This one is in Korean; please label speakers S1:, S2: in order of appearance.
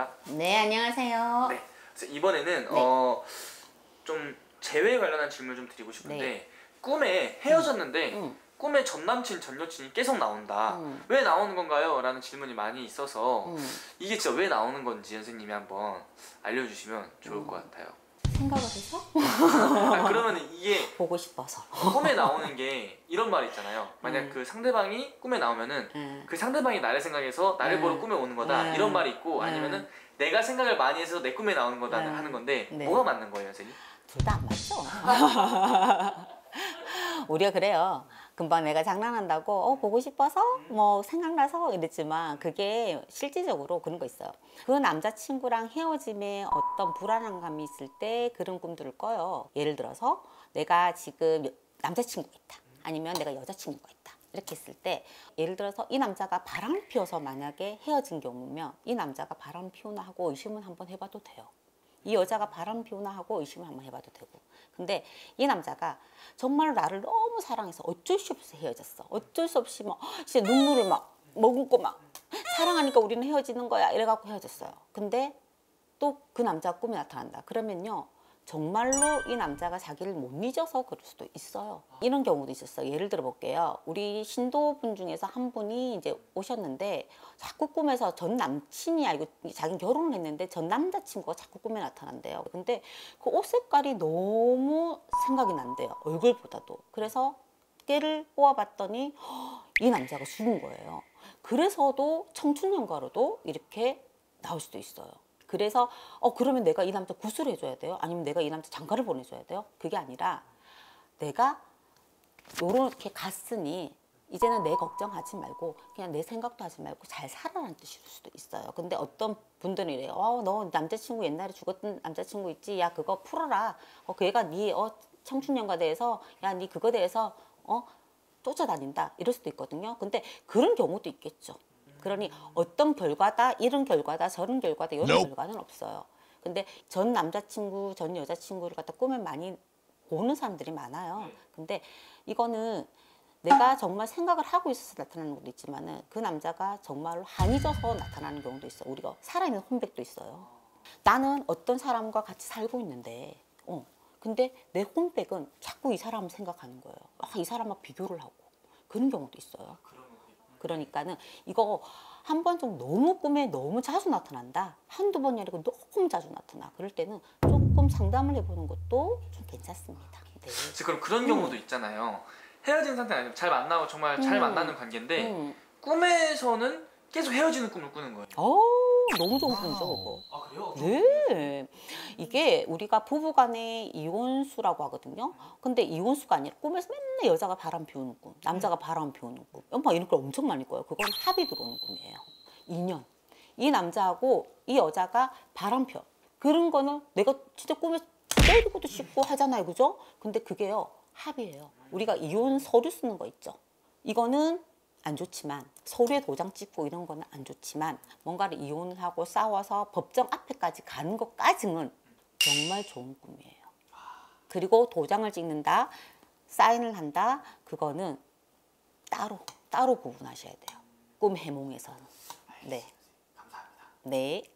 S1: 안녕하십니까?
S2: 네, 안녕하세요. 네.
S1: 그래서 이번에는 네. 어, 좀 재회 관련한 질문 좀 드리고 싶은데 네. 꿈에 헤어졌는데 음. 음. 꿈에 전 남친 전 여친이 계속 나온다. 음. 왜 나오는 건가요? 라는 질문이 많이 있어서 음. 이게 진짜 왜 나오는 건지 선생님이 한번 알려주시면 좋을 음. 것 같아요.
S2: 생각을 해서 아, 그러면 이게 보고 싶어서 꿈에 나오는
S1: 게 이런 말 있잖아요. 만약 음. 그 상대방이 꿈에 나오면은 음. 그 상대방이 나를 생각해서 나를 음. 보러 꿈에 오는 거다 음. 이런 말이 있고 아니면은 음. 내가 생각을 많이 해서 내 꿈에 나오는 거다 하는 건데 네. 뭐가
S2: 맞는 거예요, 선생님? 둘다 안 맞죠. 우리가 그래요. 금방 내가 장난한다고 어 보고 싶어서 뭐 생각나서 이랬지만 그게 실질적으로 그런 거 있어요 그 남자친구랑 헤어짐에 어떤 불안한 감이 있을 때 그런 꿈들을 꿔요 예를 들어서 내가 지금 남자친구가 있다 아니면 내가 여자친구가 있다 이렇게 했을 때 예를 들어서 이 남자가 바람 을 피워서 만약에 헤어진 경우면 이 남자가 바람 피우나 하고 의심을 한번 해봐도 돼요 이 여자가 바람 피우나 하고 의심을 한번 해봐도 되고 근데 이 남자가 정말 나를 너무 사랑해서 어쩔 수 없이 헤어졌어 어쩔 수 없이 막 아, 진짜 눈물을 막 머금고 막 사랑하니까 우리는 헤어지는 거야 이래갖고 헤어졌어요 근데 또 그 남자 꿈이 나타난다 그러면요 정말로 이 남자가 자기를 못 잊어서 그럴 수도 있어요. 이런 경우도 있었어요. 예를 들어 볼게요. 우리 신도분 중에서 한 분이 이제 오셨는데 자꾸 꿈에서 전 남친이 아니고자기 결혼을 했는데 전 남자친구가 자꾸 꿈에 나타난대요. 근데 그 옷 색깔이 너무 생각이 난대요. 얼굴보다도. 그래서 깨를 뽑아봤더니 이 남자가 죽은 거예요. 그래서도 청춘연가로도 이렇게 나올 수도 있어요. 그래서 어 그러면 내가 이 남자 구슬해 줘야 돼요? 아니면 내가 이 남자 장가를 보내줘야 돼요? 그게 아니라 내가 요렇게 갔으니 이제는 내 걱정하지 말고 그냥 내 생각도 하지 말고 잘 살아라는 뜻일 수도 있어요. 근데 어떤 분들은 이래요. 어, 너 남자친구 옛날에 죽었던 남자친구 있지? 야 그거 풀어라. 어, 그 애가 네 어, 청춘연과 대해서 야 네 그거 대해서 어 쫓아다닌다 이럴 수도 있거든요. 근데 그런 경우도 있겠죠. 그러니 어떤 결과다 이런 결과다 저런 결과다 이런 no. 결과는 없어요. 근데 전 남자친구 전 여자친구를 갖다 꿈에 많이 보는 사람들이 많아요. 근데 이거는 내가 정말 생각을 하고 있어서 나타나는 것도 있지만은 그 남자가 정말로 한이 져서 나타나는 경우도 있어. 우리가 살아있는 혼백도 있어요. 나는 어떤 사람과 같이 살고 있는데, 어, 근데 내 혼백은 자꾸 이 사람을 생각하는 거예요. 아, 이 사람과 비교를 하고 그런 경우도 있어요. 그러니까는 이거 한 번 좀 너무 꿈에 너무 자주 나타난다. 한두 번이 아니고 너무 자주 나타나. 그럴 때는 조금 상담을 해보는 것도 좀 괜찮습니다.
S1: 네. 그럼 그런 음. 경우도 음. 있잖아요. 헤어진 상태 아니면 잘 만나고 정말 잘 음. 만나는 관계인데 음.
S2: 꿈에서는 계속 헤어지는 꿈을 꾸는 거예요. 어, 너무 좋은 꿈이죠, 아. 그거. 아, 그래요? 네. 이게 우리가 부부 간의 이혼수라고 하거든요. 근데 이혼수가 아니라 꿈에서 맨날 여자가 바람 피우는 꿈, 남자가 음. 바람 피우는 꿈. 엄마 이런 걸 엄청 많이 꿔요. 그건 합이 들어오는 꿈이에요. 인연. 이 남자하고 이 여자가 바람 펴. 그런 거는 내가 진짜 꿈에서 때리고도 싶고 하잖아요. 그죠? 근데 그게요. 합이에요. 우리가 이혼 서류 쓰는 거 있죠. 이거는 안 좋지만 서류에 도장 찍고 이런 거는 안 좋지만 뭔가를 이혼을 하고 싸워서 법정 앞에까지 가는 것까지는 정말 좋은 꿈이에요. 그리고 도장을 찍는다, 사인을 한다, 그거는 따로 따로 구분하셔야 돼요. 꿈 해몽에서는. 네. 감사합니다. 네.